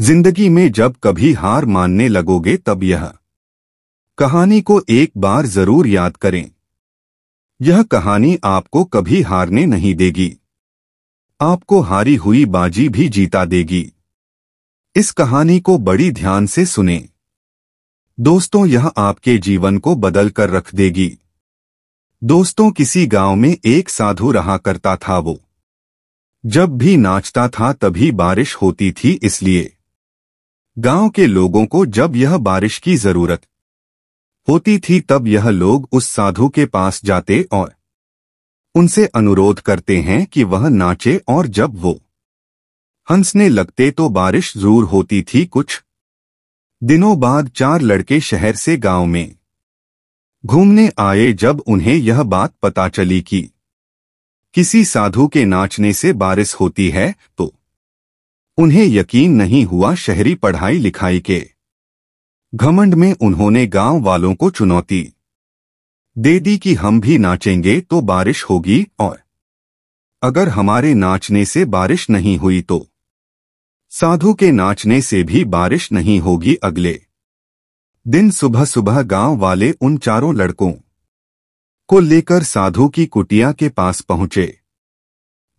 जिंदगी में जब कभी हार मानने लगोगे तब यह कहानी को एक बार जरूर याद करें यह कहानी आपको कभी हारने नहीं देगी आपको हारी हुई बाजी भी जीता देगी इस कहानी को बड़ी ध्यान से सुने दोस्तों यह आपके जीवन को बदल कर रख देगी दोस्तों किसी गांव में एक साधु रहा करता था वो जब भी नाचता था तभी बारिश होती थी इसलिए गांव के लोगों को जब यह बारिश की जरूरत होती थी तब यह लोग उस साधु के पास जाते और उनसे अनुरोध करते हैं कि वह नाचे और जब वो हंसने लगते तो बारिश जरूर होती थी कुछ दिनों बाद चार लड़के शहर से गांव में घूमने आए जब उन्हें यह बात पता चली कि किसी साधु के नाचने से बारिश होती है तो उन्हें यकीन नहीं हुआ शहरी पढ़ाई लिखाई के घमंड में उन्होंने गांव वालों को चुनौती दे दी कि हम भी नाचेंगे तो बारिश होगी और अगर हमारे नाचने से बारिश नहीं हुई तो साधु के नाचने से भी बारिश नहीं होगी अगले दिन सुबह सुबह गांव वाले उन चारों लड़कों को लेकर साधु की कुटिया के पास पहुंचे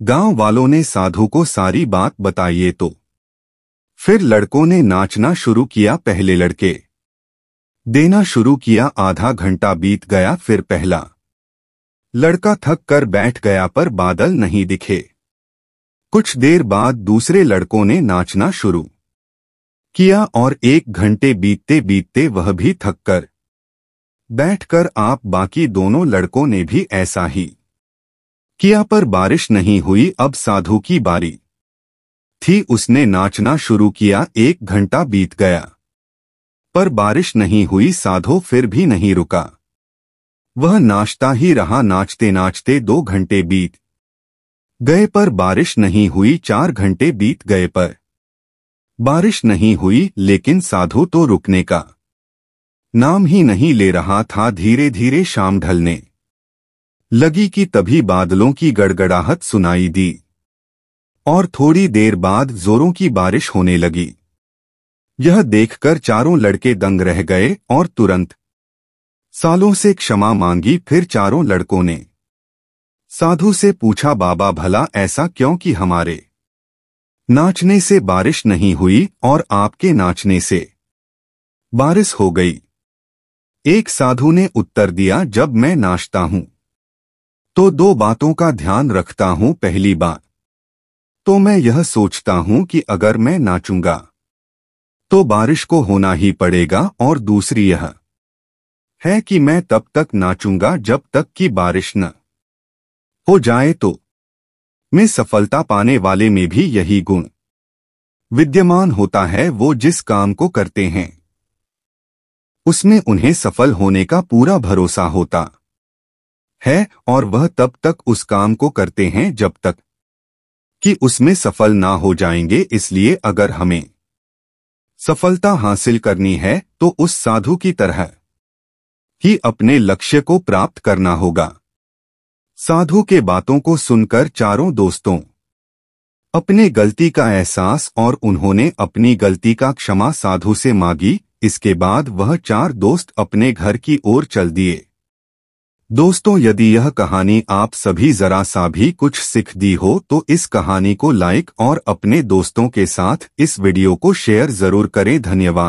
गांव वालों ने साधु को सारी बात बताइए तो फिर लड़कों ने नाचना शुरू किया पहले लड़के देना शुरू किया आधा घंटा बीत गया फिर पहला लड़का थक कर बैठ गया पर बादल नहीं दिखे कुछ देर बाद दूसरे लड़कों ने नाचना शुरू किया और एक घंटे बीतते बीतते वह भी थक कर बैठ कर आप बाकी दोनों लड़कों ने भी ऐसा ही किया पर बारिश नहीं हुई अब साधु की बारी थी उसने नाचना शुरू किया एक घंटा बीत गया पर बारिश नहीं हुई साधो फिर भी नहीं रुका वह नाचता ही रहा नाचते नाचते दो घंटे बीत गए पर बारिश नहीं हुई चार घंटे बीत गए पर बारिश नहीं हुई लेकिन साधु तो रुकने का नाम ही नहीं ले रहा था धीरे धीरे शाम ढलने लगी कि तभी बादलों की गड़गड़ाहट सुनाई दी और थोड़ी देर बाद जोरों की बारिश होने लगी यह देखकर चारों लड़के दंग रह गए और तुरंत सालों से क्षमा मांगी फिर चारों लड़कों ने साधु से पूछा बाबा भला ऐसा क्यों कि हमारे नाचने से बारिश नहीं हुई और आपके नाचने से बारिश हो गई एक साधु ने उत्तर दिया जब मैं नाचता हूं तो दो बातों का ध्यान रखता हूं पहली बात तो मैं यह सोचता हूं कि अगर मैं नाचूंगा तो बारिश को होना ही पड़ेगा और दूसरी यह है कि मैं तब तक नाचूंगा जब तक कि बारिश न हो जाए तो में सफलता पाने वाले में भी यही गुण विद्यमान होता है वो जिस काम को करते हैं उसमें उन्हें सफल होने का पूरा भरोसा होता है और वह तब तक उस काम को करते हैं जब तक कि उसमें सफल ना हो जाएंगे इसलिए अगर हमें सफलता हासिल करनी है तो उस साधु की तरह ही अपने लक्ष्य को प्राप्त करना होगा साधु के बातों को सुनकर चारों दोस्तों अपने गलती का एहसास और उन्होंने अपनी गलती का क्षमा साधु से मांगी इसके बाद वह चार दोस्त अपने घर की ओर चल दिए दोस्तों यदि यह कहानी आप सभी जरा सा भी कुछ सीख दी हो तो इस कहानी को लाइक और अपने दोस्तों के साथ इस वीडियो को शेयर जरूर करें धन्यवाद